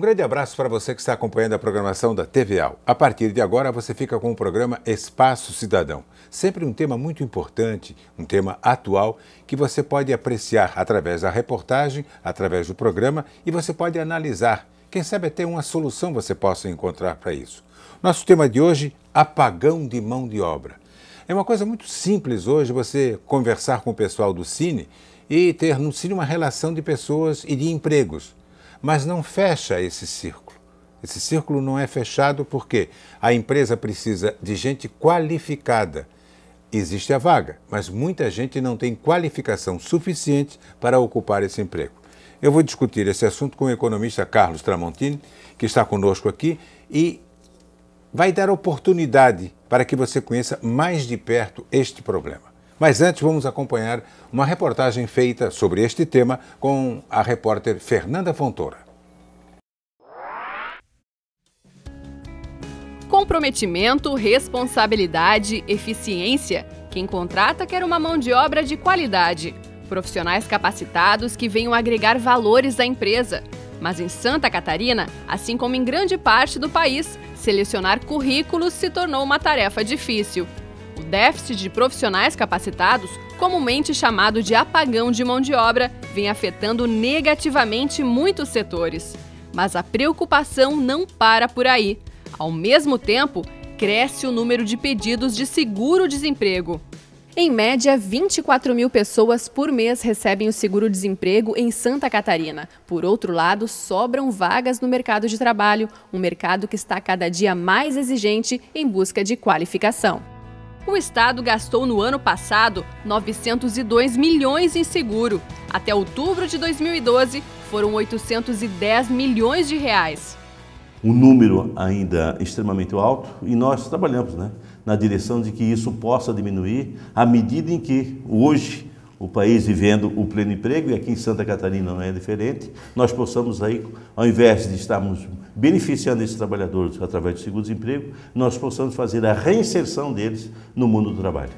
Um grande abraço para você que está acompanhando a programação da TVA. A partir de agora você fica com o programa Espaço Cidadão. Sempre um tema muito importante, um tema atual que você pode apreciar através da reportagem, através do programa e você pode analisar. Quem sabe até uma solução você possa encontrar para isso. Nosso tema de hoje, apagão de mão de obra. É uma coisa muito simples hoje você conversar com o pessoal do Cine e ter no Cine uma relação de pessoas e de empregos mas não fecha esse círculo. Esse círculo não é fechado porque a empresa precisa de gente qualificada. Existe a vaga, mas muita gente não tem qualificação suficiente para ocupar esse emprego. Eu vou discutir esse assunto com o economista Carlos Tramontini, que está conosco aqui e vai dar oportunidade para que você conheça mais de perto este problema. Mas antes vamos acompanhar uma reportagem feita sobre este tema com a repórter Fernanda Fontoura. Comprometimento, responsabilidade, eficiência. Quem contrata quer uma mão de obra de qualidade. Profissionais capacitados que venham agregar valores à empresa. Mas em Santa Catarina, assim como em grande parte do país, selecionar currículos se tornou uma tarefa difícil. O déficit de profissionais capacitados, comumente chamado de apagão de mão de obra, vem afetando negativamente muitos setores. Mas a preocupação não para por aí. Ao mesmo tempo, cresce o número de pedidos de seguro-desemprego. Em média, 24 mil pessoas por mês recebem o seguro-desemprego em Santa Catarina. Por outro lado, sobram vagas no mercado de trabalho, um mercado que está cada dia mais exigente em busca de qualificação. O estado gastou no ano passado 902 milhões em seguro. Até outubro de 2012, foram 810 milhões de reais. Um número ainda extremamente alto e nós trabalhamos né, na direção de que isso possa diminuir à medida em que hoje o país vivendo o pleno emprego, e aqui em Santa Catarina não é diferente, nós possamos aí, ao invés de estarmos beneficiando esses trabalhadores através do seguro-desemprego, nós possamos fazer a reinserção deles no mundo do trabalho.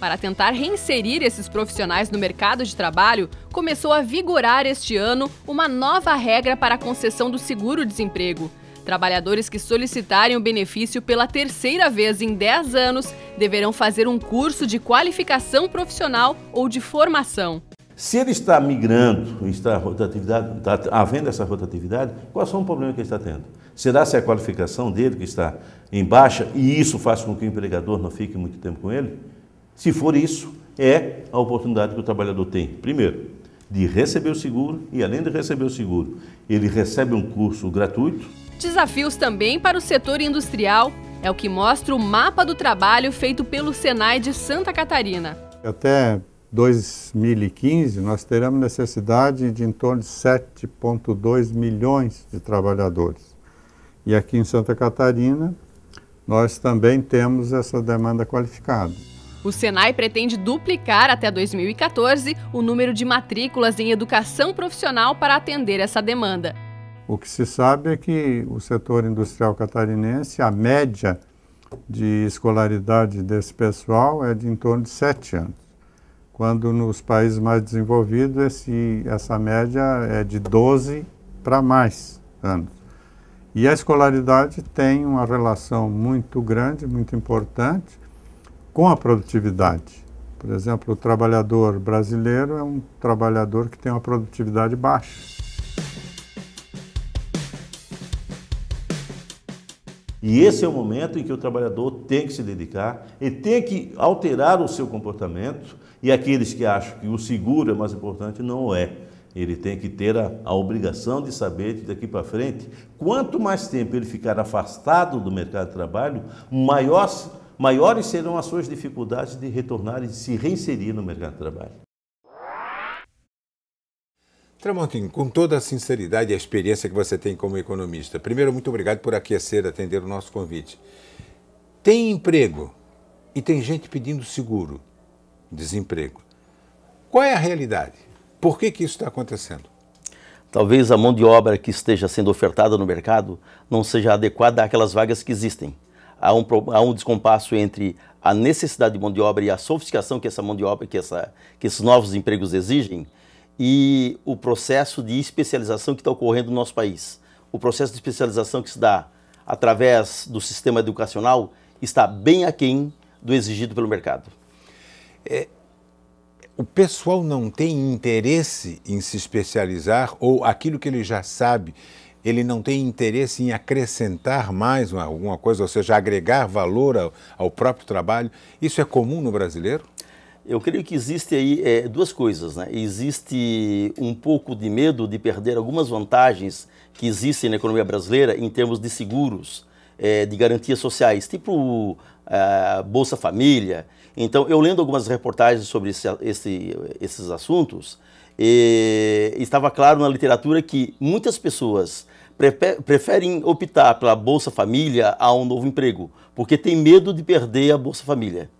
Para tentar reinserir esses profissionais no mercado de trabalho, começou a vigorar este ano uma nova regra para a concessão do seguro-desemprego. Trabalhadores que solicitarem o benefício pela terceira vez em 10 anos deverão fazer um curso de qualificação profissional ou de formação. Se ele está migrando, está, rotatividade, está havendo essa rotatividade, qual é o problema que ele está tendo? Será se é a qualificação dele que está em baixa e isso faz com que o empregador não fique muito tempo com ele? Se for isso, é a oportunidade que o trabalhador tem, primeiro, de receber o seguro e além de receber o seguro, ele recebe um curso gratuito Desafios também para o setor industrial é o que mostra o mapa do trabalho feito pelo Senai de Santa Catarina. Até 2015, nós teremos necessidade de em torno de 7,2 milhões de trabalhadores. E aqui em Santa Catarina, nós também temos essa demanda qualificada. O Senai pretende duplicar até 2014 o número de matrículas em educação profissional para atender essa demanda. O que se sabe é que o setor industrial catarinense, a média de escolaridade desse pessoal é de em torno de 7 anos, quando nos países mais desenvolvidos esse, essa média é de 12 para mais anos. E a escolaridade tem uma relação muito grande, muito importante com a produtividade. Por exemplo, o trabalhador brasileiro é um trabalhador que tem uma produtividade baixa. E esse é o momento em que o trabalhador tem que se dedicar, e tem que alterar o seu comportamento, e aqueles que acham que o seguro é mais importante, não é. Ele tem que ter a, a obrigação de saber de daqui para frente, quanto mais tempo ele ficar afastado do mercado de trabalho, maior, maiores serão as suas dificuldades de retornar e se reinserir no mercado de trabalho. Tramontinho, com toda a sinceridade e a experiência que você tem como economista, primeiro, muito obrigado por aquecer, atender o nosso convite. Tem emprego e tem gente pedindo seguro, desemprego. Qual é a realidade? Por que, que isso está acontecendo? Talvez a mão de obra que esteja sendo ofertada no mercado não seja adequada àquelas vagas que existem. Há um, há um descompasso entre a necessidade de mão de obra e a sofisticação que essa mão de obra, que, essa, que esses novos empregos exigem, e o processo de especialização que está ocorrendo no nosso país. O processo de especialização que se dá através do sistema educacional está bem aquém do exigido pelo mercado. É, o pessoal não tem interesse em se especializar ou aquilo que ele já sabe, ele não tem interesse em acrescentar mais alguma coisa, ou seja, agregar valor ao, ao próprio trabalho. Isso é comum no brasileiro? Eu creio que existe aí é, duas coisas, né? Existe um pouco de medo de perder algumas vantagens que existem na economia brasileira em termos de seguros, é, de garantias sociais, tipo é, Bolsa Família. Então, eu lendo algumas reportagens sobre esse, esse, esses assuntos, estava claro na literatura que muitas pessoas preferem optar pela Bolsa Família a um novo emprego, porque tem medo de perder a Bolsa Família.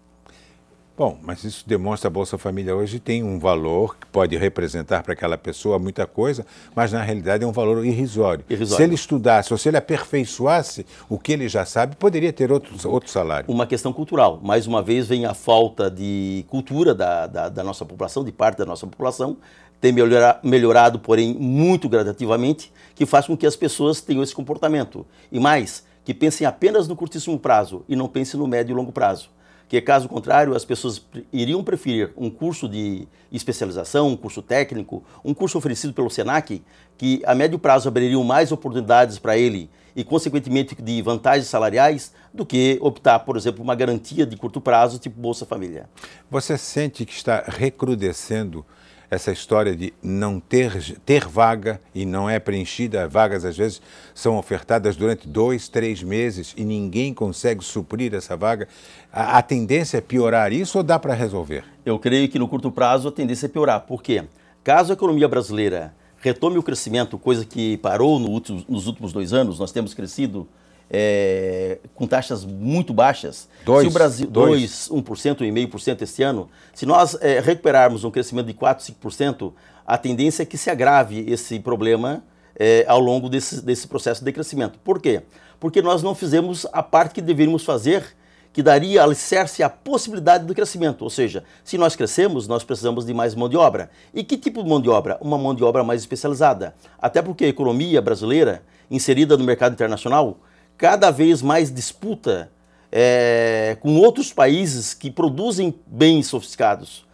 Bom, mas isso demonstra a Bolsa Família hoje tem um valor que pode representar para aquela pessoa muita coisa, mas na realidade é um valor irrisório. irrisório. Se ele estudasse ou se ele aperfeiçoasse o que ele já sabe, poderia ter outro, outro salário. Uma questão cultural. Mais uma vez vem a falta de cultura da, da, da nossa população, de parte da nossa população, tem melhora, melhorado, porém, muito gradativamente, que faz com que as pessoas tenham esse comportamento. E mais, que pensem apenas no curtíssimo prazo e não pensem no médio e longo prazo que caso contrário as pessoas iriam preferir um curso de especialização, um curso técnico, um curso oferecido pelo SENAC, que a médio prazo abririam mais oportunidades para ele e, consequentemente, de vantagens salariais, do que optar, por exemplo, uma garantia de curto prazo, tipo Bolsa Família. Você sente que está recrudescendo essa história de não ter, ter vaga e não é preenchida. Vagas, às vezes, são ofertadas durante dois, três meses e ninguém consegue suprir essa vaga. A, a tendência é piorar isso ou dá para resolver? Eu creio que no curto prazo a tendência é piorar. Por quê? Caso a economia brasileira retome o crescimento, coisa que parou no último, nos últimos dois anos, nós temos crescido é, com taxas muito baixas. Dois, se o Brasil, 2, 1%, 1,5% esse ano, se nós é, recuperarmos um crescimento de 4, 5%, a tendência é que se agrave esse problema é, ao longo desse, desse processo de crescimento. Por quê? Porque nós não fizemos a parte que deveríamos fazer que daria alicerce à possibilidade do crescimento. Ou seja, se nós crescemos, nós precisamos de mais mão de obra. E que tipo de mão de obra? Uma mão de obra mais especializada. Até porque a economia brasileira, inserida no mercado internacional, cada vez mais disputa é, com outros países que produzem bens sofisticados.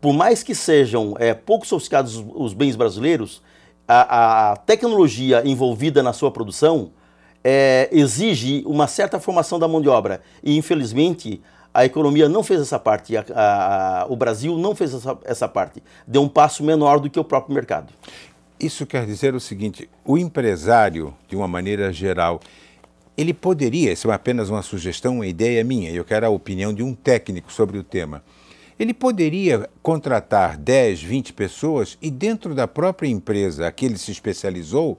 Por mais que sejam é, pouco sofisticados os bens brasileiros, a, a tecnologia envolvida na sua produção é, exige uma certa formação da mão de obra. E, infelizmente, a economia não fez essa parte, a, a, o Brasil não fez essa, essa parte. Deu um passo menor do que o próprio mercado. Isso quer dizer o seguinte: o empresário, de uma maneira geral, ele poderia, isso é apenas uma sugestão, uma ideia minha, eu quero a opinião de um técnico sobre o tema. Ele poderia contratar 10, 20 pessoas e, dentro da própria empresa a que ele se especializou,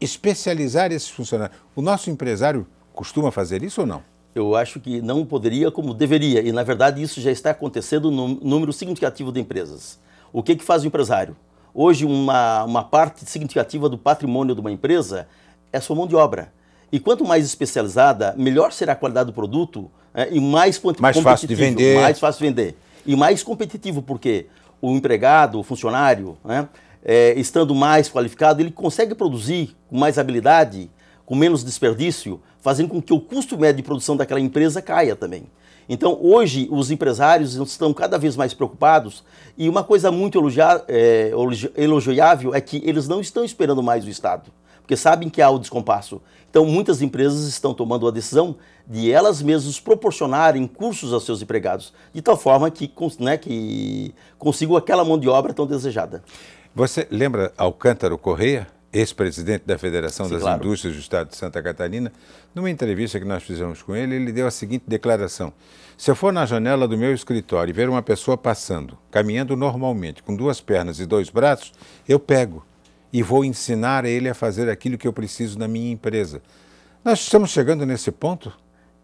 especializar esses funcionários. O nosso empresário costuma fazer isso ou não? Eu acho que não poderia como deveria. E, na verdade, isso já está acontecendo no número significativo de empresas. O que, que faz o empresário? Hoje, uma, uma parte significativa do patrimônio de uma empresa é sua mão de obra. E quanto mais especializada, melhor será a qualidade do produto né, e mais, mais fácil de vender. Mais fácil de vender. E mais competitivo, porque o empregado, o funcionário, né, é, estando mais qualificado, ele consegue produzir com mais habilidade, com menos desperdício, fazendo com que o custo médio de produção daquela empresa caia também. Então, hoje, os empresários estão cada vez mais preocupados e uma coisa muito elogia, é, elogiável é que eles não estão esperando mais o Estado, porque sabem que há o descompasso. Então, muitas empresas estão tomando a decisão de elas mesmas proporcionarem cursos aos seus empregados, de tal forma que, né, que consigam aquela mão de obra tão desejada. Você lembra Alcântaro Correia, ex-presidente da Federação Sim, das claro. Indústrias do Estado de Santa Catarina? Numa entrevista que nós fizemos com ele, ele deu a seguinte declaração: Se eu for na janela do meu escritório e ver uma pessoa passando, caminhando normalmente, com duas pernas e dois braços, eu pego e vou ensinar ele a fazer aquilo que eu preciso na minha empresa. Nós estamos chegando nesse ponto?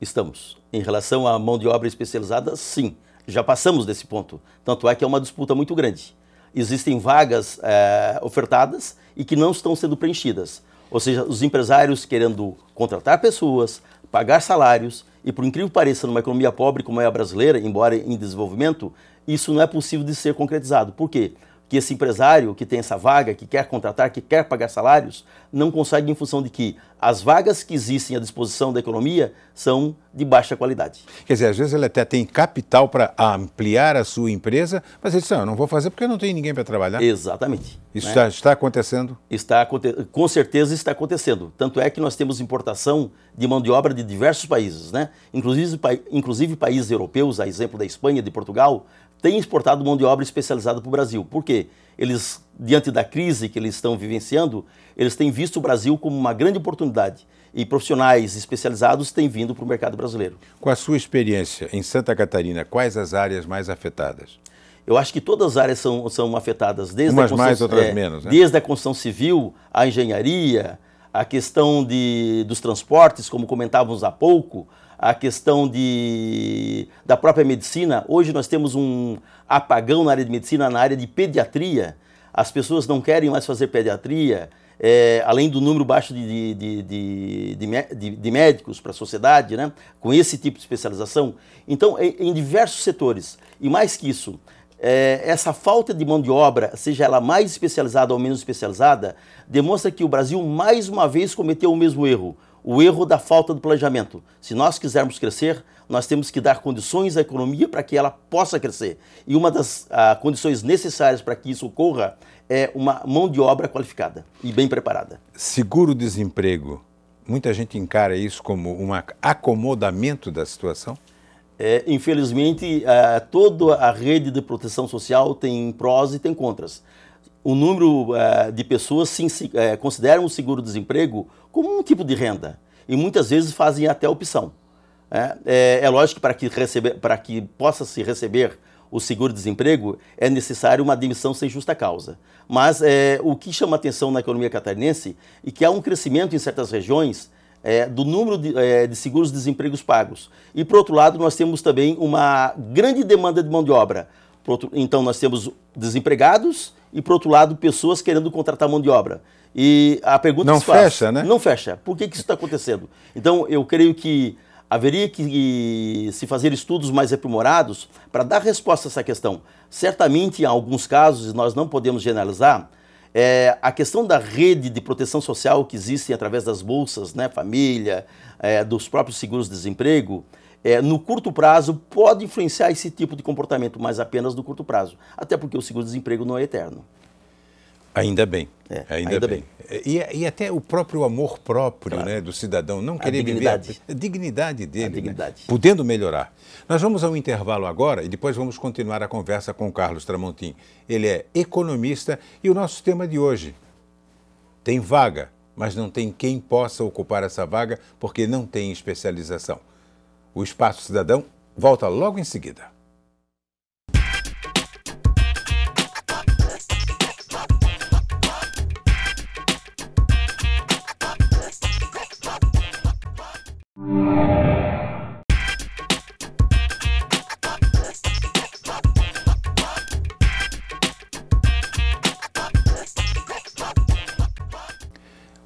Estamos. Em relação à mão de obra especializada, sim. Já passamos desse ponto. Tanto é que é uma disputa muito grande. Existem vagas é, ofertadas e que não estão sendo preenchidas. Ou seja, os empresários querendo contratar pessoas, pagar salários, e por incrível que pareça, numa economia pobre como é a brasileira, embora em desenvolvimento, isso não é possível de ser concretizado. Por quê? que esse empresário que tem essa vaga, que quer contratar, que quer pagar salários, não consegue em função de que as vagas que existem à disposição da economia são de baixa qualidade. Quer dizer, às vezes ele até tem capital para ampliar a sua empresa, mas ele diz, não, eu não vou fazer porque não tenho ninguém para trabalhar. Exatamente. Isso né? está, está acontecendo? Está, com certeza está acontecendo. Tanto é que nós temos importação de mão de obra de diversos países, né? inclusive, inclusive países europeus, a exemplo da Espanha, de Portugal, têm exportado mão de obra especializada para o Brasil. Por quê? Eles, diante da crise que eles estão vivenciando, eles têm visto o Brasil como uma grande oportunidade e profissionais especializados têm vindo para o mercado brasileiro. Com a sua experiência em Santa Catarina, quais as áreas mais afetadas? Eu acho que todas as áreas são, são afetadas, desde Umas a mais, outras é, menos. Né? Desde a construção civil, a engenharia, a questão de, dos transportes, como comentávamos há pouco, a questão de, da própria medicina. Hoje nós temos um apagão na área de medicina, na área de pediatria. As pessoas não querem mais fazer pediatria, é, além do número baixo de, de, de, de médicos para a sociedade, né? com esse tipo de especialização. Então, em, em diversos setores. E mais que isso, é, essa falta de mão de obra, seja ela mais especializada ou menos especializada, demonstra que o Brasil mais uma vez cometeu o mesmo erro o erro da falta do planejamento. Se nós quisermos crescer, nós temos que dar condições à economia para que ela possa crescer. E uma das ah, condições necessárias para que isso ocorra é uma mão de obra qualificada e bem preparada. Seguro-desemprego, muita gente encara isso como um acomodamento da situação? É, infelizmente, ah, toda a rede de proteção social tem prós e tem contras o número eh, de pessoas se, eh, consideram o seguro-desemprego como um tipo de renda e muitas vezes fazem até opção. É, é, lógico que para que, receber para que possa se receber o seguro-desemprego é necessário uma demissão sem justa causa. Mas é, o que chama atenção na economia catarinense é que há um crescimento em certas regiões é, do número de, é, de seguros-desempregos pagos. E, por outro lado, nós temos também uma grande demanda de mão de obra. Outro, então, nós temos desempregados e, por outro lado, pessoas querendo contratar mão de obra. E a pergunta não fecha, faz, né? Não fecha. Por que, que isso está acontecendo? Então, eu creio que haveria que se fazer estudos mais aprimorados para dar resposta a essa questão. Certamente, em alguns casos, nós não podemos generalizar, é, a questão da rede de proteção social que existe através das bolsas, né, família, é, dos próprios seguros-desemprego, é, no curto prazo pode influenciar esse tipo de comportamento, mas apenas no curto prazo. Até porque o seguro-desemprego não é eterno. Ainda bem. É, ainda, ainda, bem. bem. É, e, e, até o próprio amor próprio claro. né, do cidadão, não querer a dignidade. viver a, dignidade dele, a né, dignidade. Né, podendo melhorar. Nós vamos ao intervalo agora e depois vamos continuar a conversa com Carlos Tramontim. Ele é economista e o nosso tema de hoje tem vaga, mas não tem quem possa ocupar essa vaga porque não tem especialização. O Espaço Cidadão volta logo em seguida.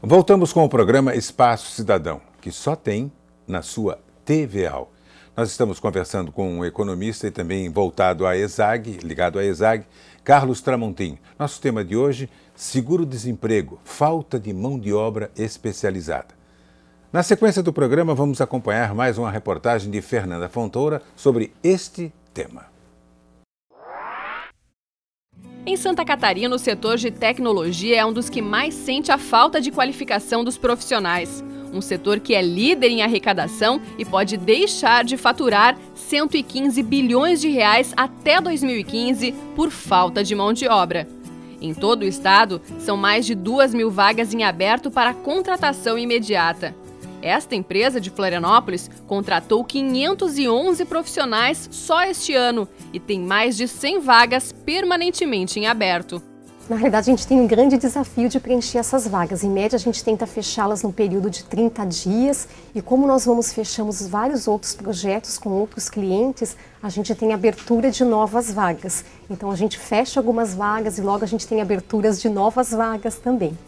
Voltamos com o programa Espaço Cidadão, que só tem na sua TVAL. Nós estamos conversando com um economista e também voltado à ESAG, ligado à ESAG, Carlos Tramontim. Nosso tema de hoje, seguro-desemprego, falta de mão de obra especializada. Na sequência do programa, vamos acompanhar mais uma reportagem de Fernanda Fontoura sobre este tema. Em Santa Catarina, o setor de tecnologia é um dos que mais sente a falta de qualificação dos profissionais um setor que é líder em arrecadação e pode deixar de faturar 115 bilhões de reais até 2015 por falta de mão de obra. Em todo o estado, são mais de 2 mil vagas em aberto para contratação imediata. Esta empresa de Florianópolis contratou 511 profissionais só este ano e tem mais de 100 vagas permanentemente em aberto. Na realidade, a gente tem um grande desafio de preencher essas vagas. Em média, a gente tenta fechá-las no período de 30 dias e como nós vamos fechamos vários outros projetos com outros clientes, a gente tem abertura de novas vagas. Então, a gente fecha algumas vagas e logo a gente tem aberturas de novas vagas também.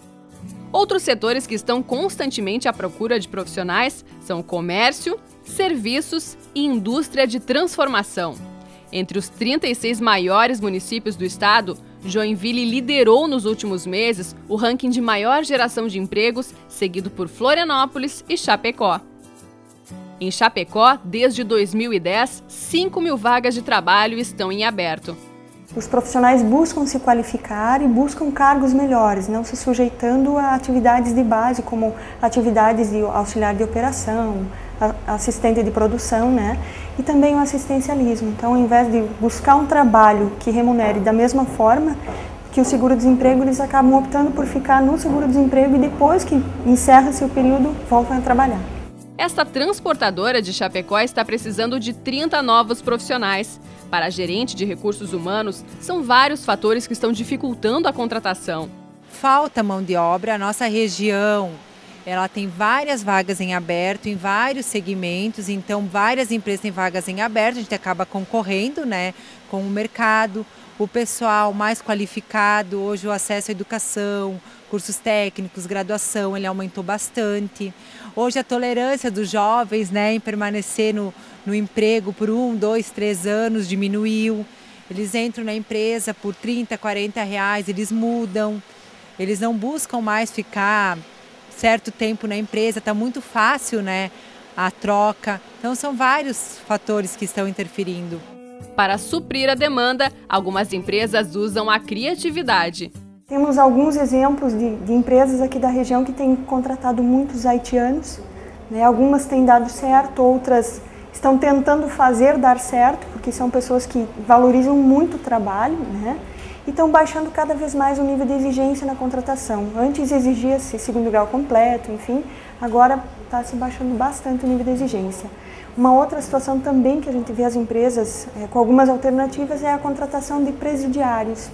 Outros setores que estão constantemente à procura de profissionais são o comércio, serviços e indústria de transformação. Entre os 36 maiores municípios do estado, Joinville liderou nos últimos meses o ranking de maior geração de empregos, seguido por Florianópolis e Chapecó. Em Chapecó, desde 2010, 5 mil vagas de trabalho estão em aberto. Os profissionais buscam se qualificar e buscam cargos melhores, não se sujeitando a atividades de base, como atividades de auxiliar de operação, assistente de produção, né? e também o assistencialismo. Então, ao invés de buscar um trabalho que remunere da mesma forma que o seguro-desemprego, eles acabam optando por ficar no seguro-desemprego e depois que encerra-se o período, voltam a trabalhar. Esta transportadora de Chapecó está precisando de 30 novos profissionais. Para a gerente de recursos humanos, são vários fatores que estão dificultando a contratação. Falta mão de obra, a nossa região ela tem várias vagas em aberto em vários segmentos, então várias empresas têm vagas em aberto, a gente acaba concorrendo, né, com o mercado, o pessoal mais qualificado, hoje o acesso à educação, cursos técnicos, graduação, ele aumentou bastante. Hoje a tolerância dos jovens né, em permanecer no, no emprego por um, dois, três anos diminuiu. Eles entram na empresa por 30, 40 reais, eles mudam. Eles não buscam mais ficar certo tempo na empresa, está muito fácil né, a troca. Então, são vários fatores que estão interferindo. Para suprir a demanda, algumas empresas usam a criatividade. Temos alguns exemplos de, de empresas aqui da região que têm contratado muitos haitianos. Né? Algumas têm dado certo, outras estão tentando fazer dar certo, porque são pessoas que valorizam muito o trabalho. Né? e estão baixando cada vez mais o nível de exigência na contratação. Antes exigia-se segundo grau completo, enfim, agora está se baixando bastante o nível de exigência. Uma outra situação também que a gente vê as empresas é, com algumas alternativas é a contratação de presidiários.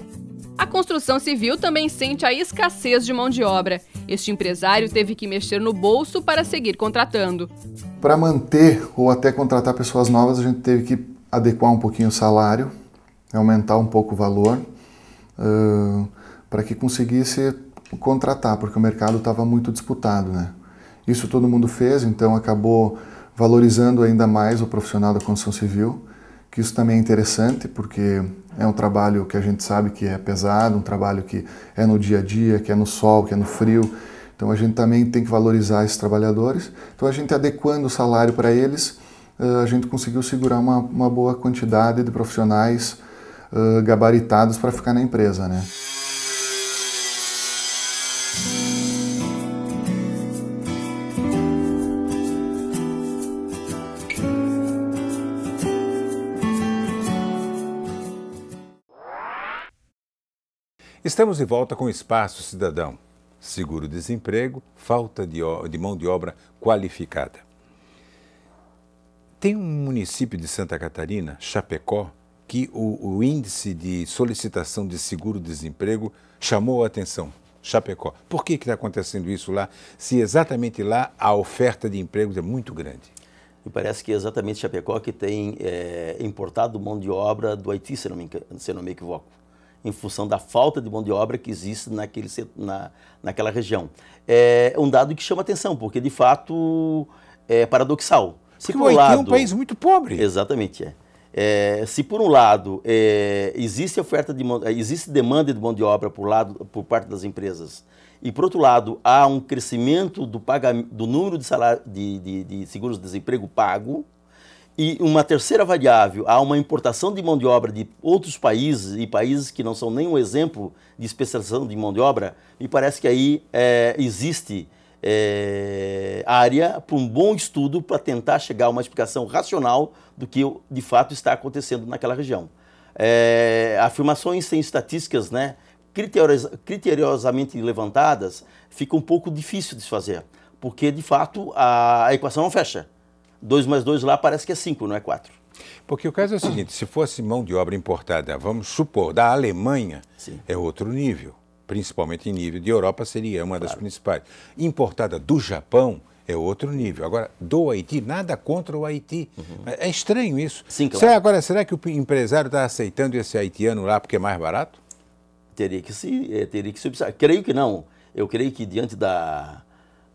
A construção civil também sente a escassez de mão de obra. Este empresário teve que mexer no bolso para seguir contratando. Para manter ou até contratar pessoas novas, a gente teve que adequar um pouquinho o salário, aumentar um pouco o valor uh, para que conseguisse contratar, porque o mercado estava muito disputado. Né? Isso todo mundo fez, então acabou valorizando ainda mais o profissional da construção civil, que isso também é interessante, porque é um trabalho que a gente sabe que é pesado, um trabalho que é no dia a dia, que é no sol, que é no frio. Então a gente também tem que valorizar esses trabalhadores. Então a gente adequando o salário para eles, a gente conseguiu segurar uma, uma boa quantidade de profissionais eh, gabaritados para ficar na empresa, né? Estamos de volta com o Espaço Cidadão. Seguro-desemprego, falta de, de, mão de obra qualificada. Tem um município de Santa Catarina, Chapecó, que o, o índice de solicitação de seguro-desemprego chamou a atenção. Chapecó. Por que está acontecendo isso lá, se exatamente lá a oferta de empregos é muito grande? Me parece que é exatamente Chapecó que tem é, importado mão de obra do Haiti, se não me, se não me equivoco, em função da falta de mão de obra que existe naquele, na, naquela região. É um dado que chama atenção, porque de fato é paradoxal. Se porque o Haiti lado, é um país muito pobre. Exatamente, é. É, se por um lado é, existe oferta de é, existe demanda de mão de obra por, lado, por parte das empresas e por outro lado há um crescimento do, pagamento, do número de, salário, de, de, de seguros de desemprego pago e uma terceira variável há uma importação de mão de obra de outros países e países que não são nem um exemplo de especialização de mão de obra me parece que aí é, existe é, área para um bom estudo para tentar chegar a uma explicação racional do que de fato está acontecendo naquela região. É, afirmações sem estatísticas, né, criteriosamente levantadas, fica um pouco difícil de se fazer, porque de fato a, a equação não fecha. 2 mais 2 lá parece que é 5, não é 4. Porque o caso é o seguinte: se fosse mão de obra importada, vamos supor, da Alemanha, Sim. é outro nível principalmente em nível de Europa, seria uma claro. das principais. Importada do Japão, é outro nível. Agora, do Haiti, nada contra o Haiti. Uhum. É estranho isso. Sim, claro. será, agora, será que o empresário está aceitando esse haitiano lá porque é mais barato? Teria que se, eh, teria que se observar. Creio que não. Eu creio que diante da,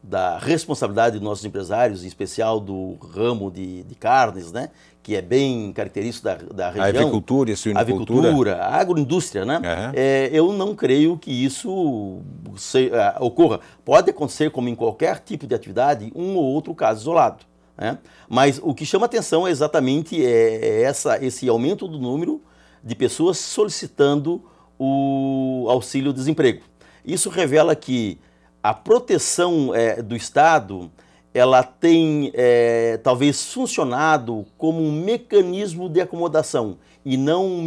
da responsabilidade dos nossos empresários, em especial do ramo de, de carnes, né? que é bem característico da, da região. A agricultura, e a suinocultura. a agroindústria, né? Uhum. É, eu não creio que isso se, uh, ocorra. Pode acontecer, como em qualquer tipo de atividade, um ou outro caso isolado. Né? Mas o que chama atenção é exatamente é, é essa, esse aumento do número de pessoas solicitando o auxílio-desemprego. Isso revela que a proteção é, do Estado ela tem é, talvez funcionado como um mecanismo de acomodação e não um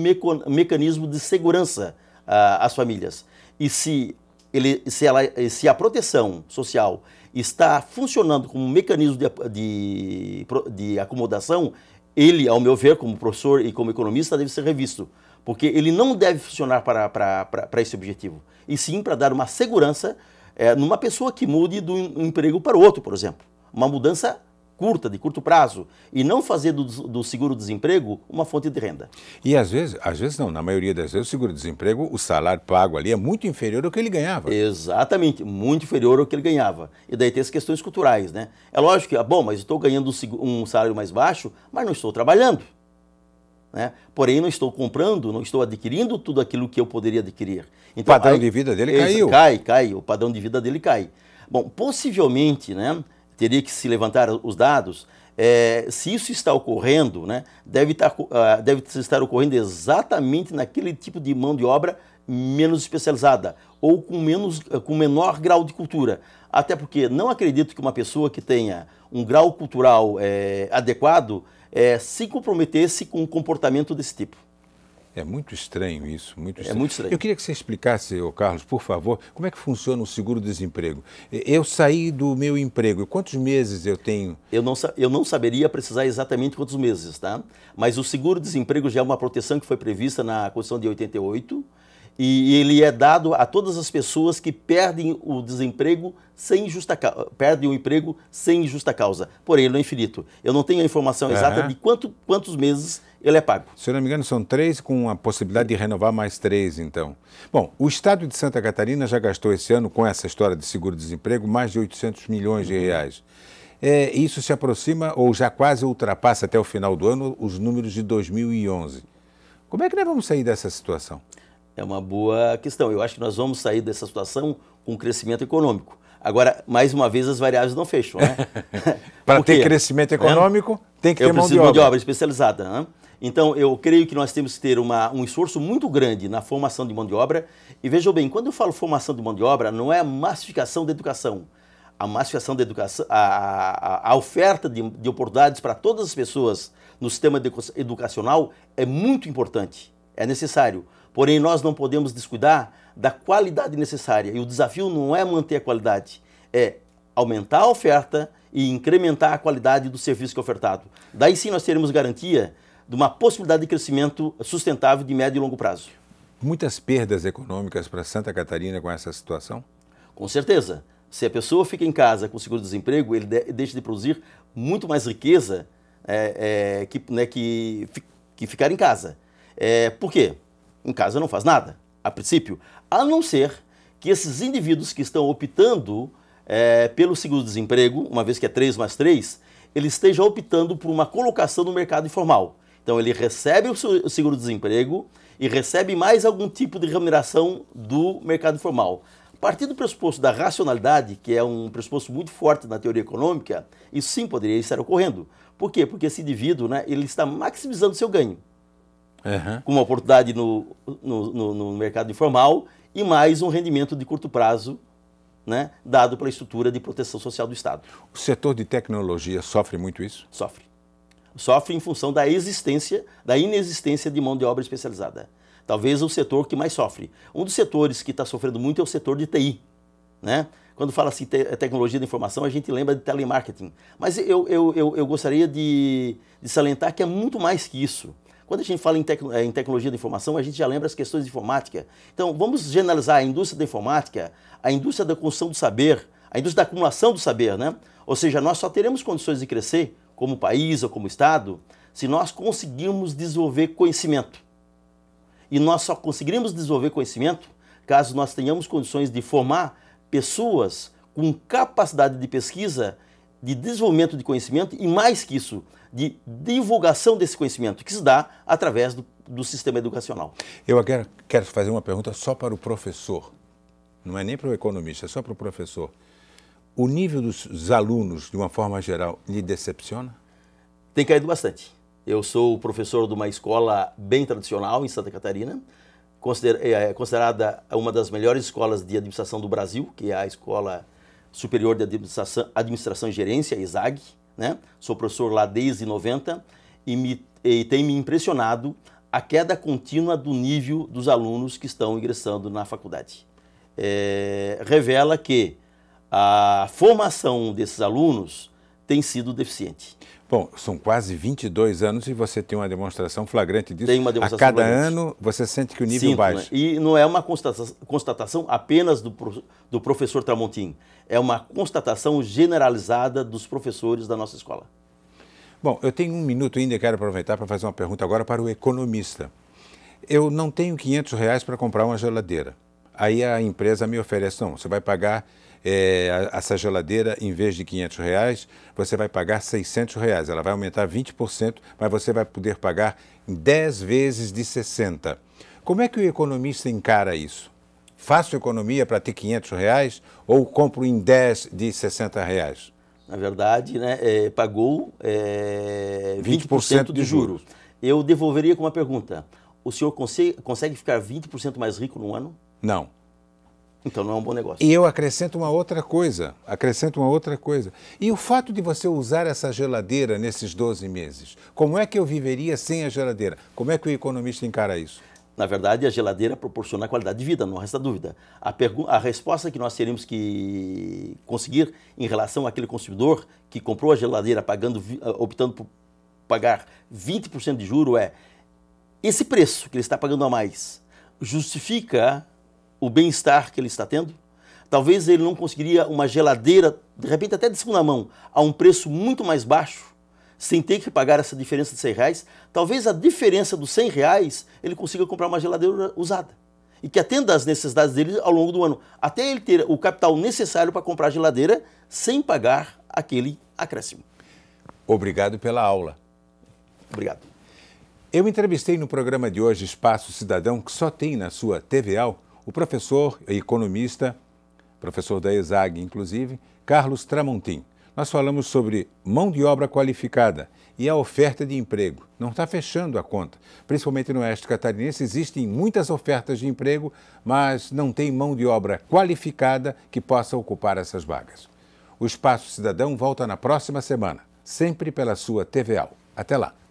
mecanismo de segurança às famílias. E se, ele, se, ela, se a proteção social está funcionando como um mecanismo de, de, de acomodação, ele, ao meu ver, como professor e como economista, deve ser revisto, porque ele não deve funcionar para, para, para, para esse objetivo, e sim para dar uma segurança é, numa pessoa que mude de um emprego para outro, por exemplo. Uma mudança curta, de curto prazo, e não fazer do, do seguro-desemprego uma fonte de renda. E às vezes, às vezes não, na maioria das vezes, o seguro-desemprego, o salário pago ali é muito inferior ao que ele ganhava. Exatamente, muito inferior ao que ele ganhava. E daí tem as questões culturais, né? É lógico que, ah, bom, mas estou ganhando um salário mais baixo, mas não estou trabalhando. Né? Porém, não estou comprando, não estou adquirindo tudo aquilo que eu poderia adquirir. Então, o padrão aí, de vida dele exa, caiu. Cai, cai, o padrão de vida dele cai. Bom, possivelmente, né, teria que se levantar os dados, é, se isso está ocorrendo, né, deve, estar, tá uh, deve estar ocorrendo exatamente naquele tipo de mão de obra menos especializada ou com, menos, eh, com menor grau de cultura. Até porque não acredito que uma pessoa que tenha um grau cultural é, adequado é, se comprometesse com um comportamento desse tipo. É muito estranho isso, muito é estranho. É muito estranho. Eu queria que você explicasse, ô Carlos, por favor, como é que funciona o seguro-desemprego. Eu saí do meu emprego, quantos meses eu tenho? Eu não, eu não saberia precisar exatamente quantos meses, tá? Mas o seguro-desemprego já é uma proteção que foi prevista na Constituição de 88, e ele é dado a todas as pessoas que perdem o desemprego sem justa perdem o emprego sem justa causa. Porém, ele não é infinito. Eu não tenho a informação exata de quanto, quantos meses ele é pago. Se eu não me engano, são três, com a possibilidade de renovar mais três, então. Bom, o Estado de Santa Catarina já gastou esse ano, com essa história de seguro-desemprego, mais de 800 milhões de uhum. reais. É, isso se aproxima ou já quase ultrapassa até o final do ano os números de 2011. Como é que nós vamos sair dessa situação? é uma boa questão. Eu acho que nós vamos sair dessa situação com crescimento econômico. Agora, mais uma vez, as variáveis não fecham. Né? Para ter crescimento econômico, tem que ter eu mão de obra. de obra especializada. Né? Então, eu creio que nós temos que ter uma, um esforço muito grande na formação de mão de obra. E vejam bem, quando eu falo formação de mão de obra, não é a massificação da educação. A massificação da educação, a, a, a oferta de, de oportunidades para todas as pessoas no sistema educacional é muito importante, é necessário. Porém, nós não podemos descuidar da qualidade necessária. E o desafio não é manter a qualidade, é aumentar a oferta e incrementar a qualidade do serviço que é ofertado. Daí sim nós teremos garantia de uma possibilidade de crescimento sustentável de médio e longo prazo. Muitas perdas econômicas para Santa Catarina com essa situação? Com certeza. Se a pessoa fica em casa com seguro-desemprego, ele deixa de produzir muito mais riqueza é, é, que, né, que, que ficar em casa. É, por quê? em casa não faz nada, a princípio, a não ser que esses indivíduos que estão optando é, pelo seguro-desemprego, uma vez que é 3 mais 3, ele esteja optando por uma colocação no mercado informal. Então ele recebe o seguro-desemprego e recebe mais algum tipo de remuneração do mercado informal. A partir do pressuposto da racionalidade, que é um pressuposto muito forte na teoria econômica, isso sim poderia estar ocorrendo. Por quê? Porque esse indivíduo né, ele está maximizando seu ganho uhum. com uma oportunidade no, no, no, no mercado informal e mais um rendimento de curto prazo né, dado pela estrutura de proteção social do Estado. O setor de tecnologia sofre muito isso? Sofre. Sofre em função da existência, da inexistência de mão de obra especializada. Talvez o setor que mais sofre. Um dos setores que está sofrendo muito é o setor de TI. Né? Quando fala assim te é tecnologia da informação, a gente lembra de telemarketing. Mas eu, eu, eu, eu gostaria de, de, salientar que é muito mais que isso. Quando a gente fala em, é, em, tecnologia da informação, a gente já lembra as questões de informática. Então, vamos generalizar a indústria da informática, a indústria da construção do saber, a indústria da acumulação do saber, né? Ou seja, nós só teremos condições de crescer como país ou como Estado se nós conseguirmos desenvolver conhecimento. E nós só conseguiremos desenvolver conhecimento caso nós tenhamos condições de formar pessoas com capacidade de pesquisa de desenvolvimento de conhecimento e, mais que isso, de divulgação desse conhecimento, que se dá através do, do sistema educacional. Eu quero fazer uma pergunta só para o professor, não é nem para o economista, é só para o professor. O nível dos alunos, de uma forma geral, lhe decepciona? Tem caído bastante. Eu sou professor de uma escola bem tradicional em Santa Catarina, eh, eh, considerada uma das melhores escolas de administração do Brasil, que é a escola Superior de Administração, Administração e Gerência, ISAG, né? Sou professor lá desde 90 e, me, e tem me impressionado a queda contínua do nível dos alunos que estão ingressando na faculdade. É, revela que a formação desses alunos tem sido deficiente. Bom, são quase 22 anos e você tem uma demonstração flagrante disso. Tem uma demonstração A cada flagrante. ano você sente que o nível Sinto, né? baixa. Né? E não é uma constatação, apenas do, do professor Tramontim, é uma constatação generalizada dos professores da nossa escola. Bom, eu tenho um minuto ainda e quero aproveitar para fazer uma pergunta agora para o economista. Eu não tenho 500 reais para comprar uma geladeira. Aí a empresa me oferece, não, você vai pagar é, essa geladeira, em vez de 500 reais, você vai pagar 600 reais. Ela vai aumentar 20%, mas você vai poder pagar 10 vezes de 60. Como é que o economista encara isso? Faço economia para ter 500 reais ou compro em 10 de 60 reais? Na verdade, né, é, pagou é, 20%, 20 de, de juros. Eu devolveria com uma pergunta. O senhor consegue, consegue ficar 20% mais rico num ano? Não. Então não é um bom negócio. E eu acrescento uma outra coisa, acrescento uma outra coisa. E o fato de você usar essa geladeira nesses 12 meses, como é que eu viveria sem a geladeira? Como é que o economista encara isso? Na verdade, a geladeira proporciona qualidade de vida, não resta dúvida. A, a resposta que nós teríamos que conseguir em relação àquele consumidor que comprou a geladeira pagando, ah, optando por pagar 20% de juro é esse preço que ele está pagando a mais justifica o bem-estar que ele está tendo. Talvez ele não conseguiria uma geladeira, de repente até de segunda mão, a um preço muito mais baixo, sem ter que pagar essa diferença de 100 reais. Talvez a diferença dos 100 reais ele consiga comprar uma geladeira usada e que atenda às necessidades dele ao longo do ano, até ele ter o capital necessário para comprar a geladeira sem pagar aquele acréscimo. Obrigado pela aula. Obrigado. Eu entrevistei no programa de hoje Espaço Cidadão, que só tem na sua TVA o professor e economista, professor da ESAG, inclusive, Carlos Tramontim. Nós falamos sobre mão de obra qualificada e a oferta de emprego. Não está fechando a conta. Principalmente no oeste catarinense, existem muitas ofertas de emprego, mas não tem mão de obra qualificada que possa ocupar essas vagas. O Espaço Cidadão volta na próxima semana, sempre pela sua TVA. Até lá!